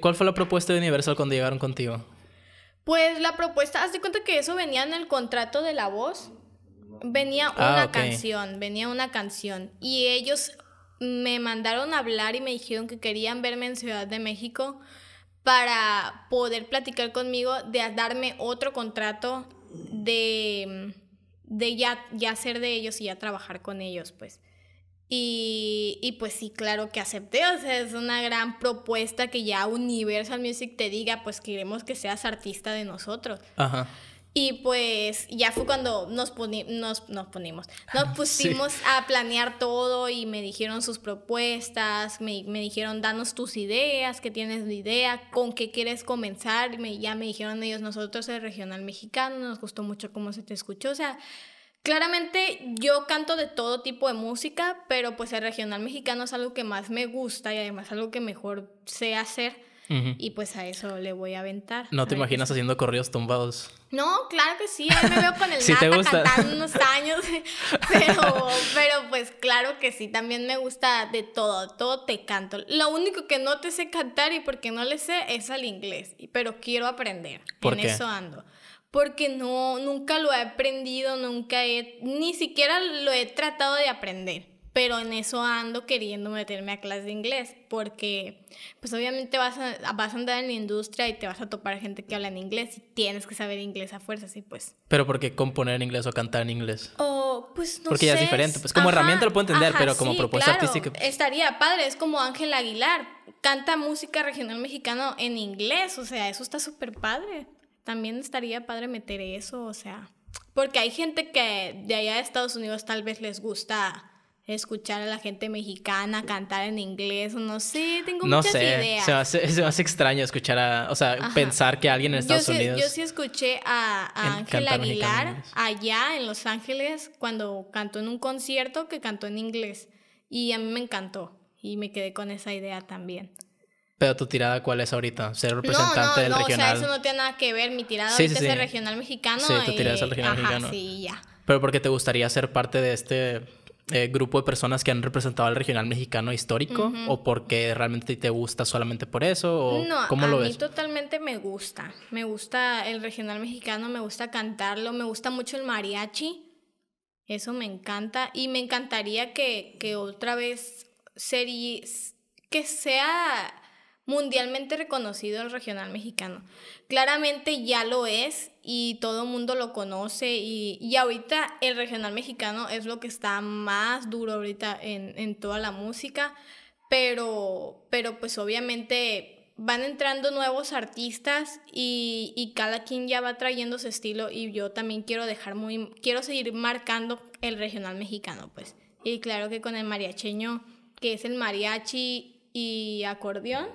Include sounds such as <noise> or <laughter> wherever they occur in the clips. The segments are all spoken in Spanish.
¿Cuál fue la propuesta de Universal cuando llegaron contigo? Pues la propuesta, haz de cuenta que eso venía en el contrato de la voz. Venía ah, una canción, venía una canción. Y ellos me mandaron a hablar y me dijeron que querían verme en Ciudad de México para poder platicar conmigo de darme otro contrato de, de ya, ya ser de ellos y ya trabajar con ellos, pues. Y, pues sí, claro que acepté, o sea, es una gran propuesta que ya Universal Music te diga, pues queremos que seas artista de nosotros. Y pues ya fue cuando nos, nos, nos ponimos, nos <laughs> pusimos a planear todo y me dijeron sus propuestas, me, dijeron, danos tus ideas, qué tienes de idea, con qué quieres comenzar. ya me dijeron ellos, nosotros el regional mexicano, nos gustó mucho cómo se te escuchó, o sea, Claramente yo canto de todo tipo de música, pero pues el regional mexicano es algo que más me gusta y además algo que mejor sé hacer. Y pues a eso le voy a aventar. ¿No te imaginas pues, haciendo corridos tumbados? No, claro que sí. me veo con <laughs> el nata cantando unos <laughs> años. <laughs> pero, pero pues claro que sí. También me gusta de todo. Todo te canto. Lo único que no te sé cantar y porque no le sé es al inglés. Pero quiero aprender. ¿Por en eso ando porque no, nunca lo he aprendido, nunca he, ni siquiera lo he tratado de aprender, pero en eso ando queriendo meterme a clase de inglés, porque pues obviamente vas a, vas a andar en la industria y te vas a topar gente que habla en inglés y tienes que saber inglés a fuerza, y pues. Pero ¿por qué componer en inglés o cantar en inglés? O, oh, pues no Porque ya es diferente, pues como herramienta lo puedo entender, pero como propuesta artística. Pues. Estaría padre, es como Ángel Aguilar, canta música regional mexicana en inglés, o sea, eso está súper padre también estaría padre meter eso, o sea, porque hay gente que de allá de Estados Unidos tal vez les gusta escuchar a la gente mexicana cantar en inglés, no sé, tengo muchas ideas. No sé, hace extraño escuchar a, o sea, pensar que alguien en Estados Unidos... Yo sí escuché a, Ángela Aguilar allá en Los Ángeles cuando cantó en un concierto que cantó en inglés y a mí me encantó y me quedé con esa idea también tu tirada, ¿cuál es ahorita? Ser representante no, no, no, O sea, eso no tiene nada que ver. Mi tirada es el regional mexicano. Sí, tu tirada es el regional mexicano. Sí, ya. Pero porque te gustaría ser parte de este eh, grupo de personas que han representado al regional mexicano histórico o porque realmente te gusta solamente por eso o no, a mí totalmente me gusta me gusta el regional mexicano me gusta cantarlo me gusta mucho el mariachi eso me encanta y me encantaría que, que otra vez sería que sea mundialmente reconocido el regional mexicano. Claramente ya lo es y todo el mundo lo conoce y, y, ahorita el regional mexicano es lo que está más duro ahorita en, en toda la música, pero, pero pues obviamente van entrando nuevos artistas y, y, cada quien ya va trayendo su estilo y yo también quiero dejar muy, quiero seguir marcando el regional mexicano, pues. Y claro que con el mariacheño, que es el mariachi y acordeón,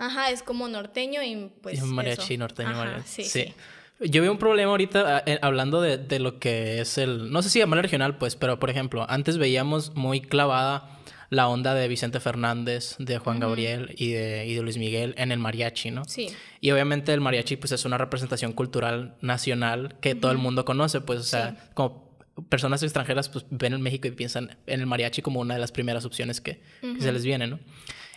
Ajá, es como norteño y pues. mariachi, norteño, mariachi. Sí, sí. Yo veo un problema ahorita ah, hablando de, de, lo que es el. No sé si llamarlo regional, pues, pero por ejemplo, antes veíamos muy clavada la onda de Vicente Fernández, de Juan Gabriel y de, y Luis Miguel en el mariachi, ¿no? Sí. Y obviamente el mariachi, pues, es una representación cultural nacional que todo el mundo conoce, pues, o sea, como personas extranjeras pues ven en México y piensan en el mariachi como una de las primeras opciones que se les viene, ¿no?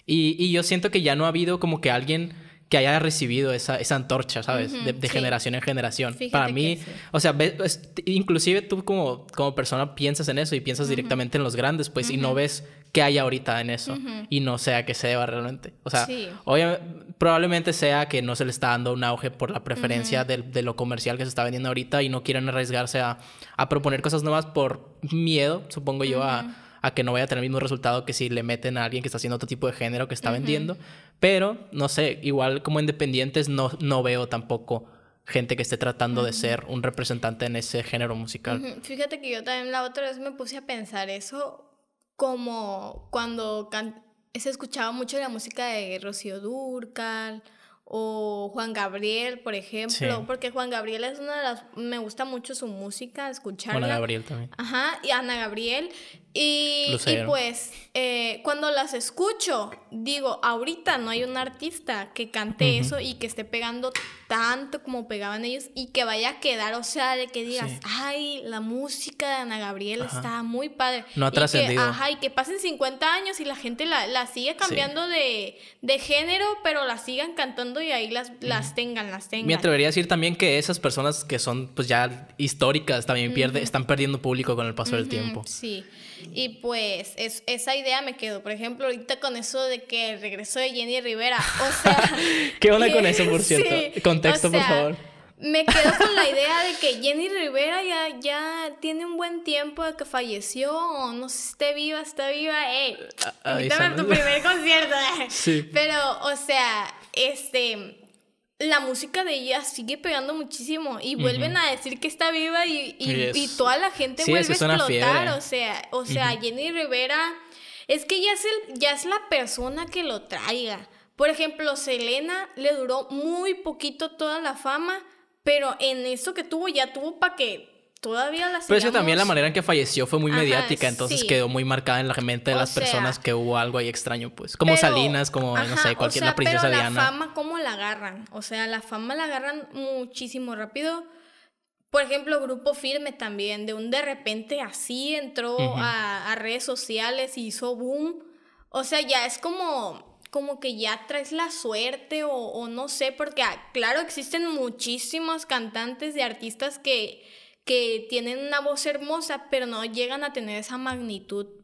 Y, yo siento que ya no ha habido como que alguien que haya recibido esa, esa antorcha, ¿sabes? de, generación en generación. Para mí, o sea, inclusive tú como, como persona piensas en eso y piensas directamente en los grandes, pues, y no ves qué hay ahorita en eso y no sea que se deba realmente. O sea, obviamente, probablemente sea que no se le está dando un auge por la preferencia de, lo comercial que se está vendiendo ahorita y no quieren arriesgarse a, a proponer cosas nuevas por miedo, supongo yo, a a que no vaya a tener el mismo resultado que si le meten a alguien que está haciendo otro tipo de género que está vendiendo. Pero, no sé, igual como independientes no, no veo tampoco gente que esté tratando de ser un representante en ese género musical. Fíjate que yo también la otra vez me puse a pensar eso como cuando se escuchaba mucho la música de Rocío Durcal o Juan Gabriel, por ejemplo, porque Juan Gabriel es una de las me gusta mucho su música, escucharla. Juan Gabriel también. Ajá, y Ana Gabriel y, y pues eh, cuando las escucho, digo, ahorita no hay un artista que cante eso y que esté pegando tanto como pegaban ellos y que vaya a quedar, o sea, de que digas, ay, la música de Ana Gabriela está muy padre. No ha Ajá, y que pasen 50 años y la gente la, la sigue cambiando de, género, pero la sigan cantando y ahí las, las tengan, las tengan. Me atrevería a decir también que esas personas que son pues ya históricas también están perdiendo público con el paso del tiempo. Sí. Y pues esa idea me quedó. Por ejemplo, ahorita con eso de que regresó Jenny Rivera. O sea. <laughs> ¿Qué onda con <laughs> eso, por cierto? Contexto, por favor. Me quedo con la <laughs> idea de que Jenny Rivera ya, ya tiene un buen tiempo de que falleció, o no sé si viva, está viva, ¡eh! va tu primer concierto. Pero, o sea, este la música de ella sigue pegando muchísimo y vuelven a decir que está viva y, toda la gente vuelve a explotar. O sea, o sea, Jenny Rivera es que ya es, ya es la persona que lo traiga. Por ejemplo, Selena le duró muy poquito toda la fama, pero en eso que tuvo ya tuvo para que todavía las Pero es que también la manera en que falleció fue muy mediática, entonces quedó muy marcada en la mente de las personas que hubo algo ahí extraño, pues. Como Salinas, como, no sé, cualquier, o sea, la princesa pero la fama, ¿cómo la agarran? O sea, la fama la agarran muchísimo rápido. Por ejemplo, Grupo Firme también, de un de repente así entró a, redes sociales y hizo boom. O sea, ya es como, como que ya traes la suerte o, o no sé, porque ah, claro, existen muchísimos cantantes de artistas que que tienen una voz hermosa, pero no llegan a tener esa magnitud